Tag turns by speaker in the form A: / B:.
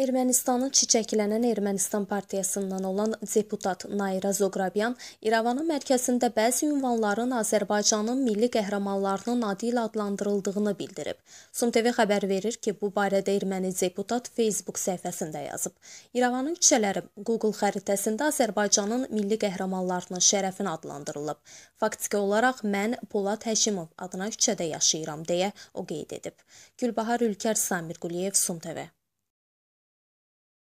A: Ermənistanın çiçəklənən Ermənistan partiyasından olan deputat Nayra Zoqrabyan İrəvanın mərkəzində bəzi ünvanların Azərbaycanın milli qəhrəmanlarının adı ilə adlandırıldığını bildirib. SumTV xəbər verir ki, bu barədə erməni deputat Facebook səhifəsində yazıb. İrəvanın küçələri Google xəritəsində Azərbaycanın milli qəhrəmanlarının şərəfinə adlandırılıb. Faktiki olaraq mən Polad Həşimov adına küçədə yaşayıram deyə o qeyd edib. Gülbahar Ülkər Samir Quliyev SumTV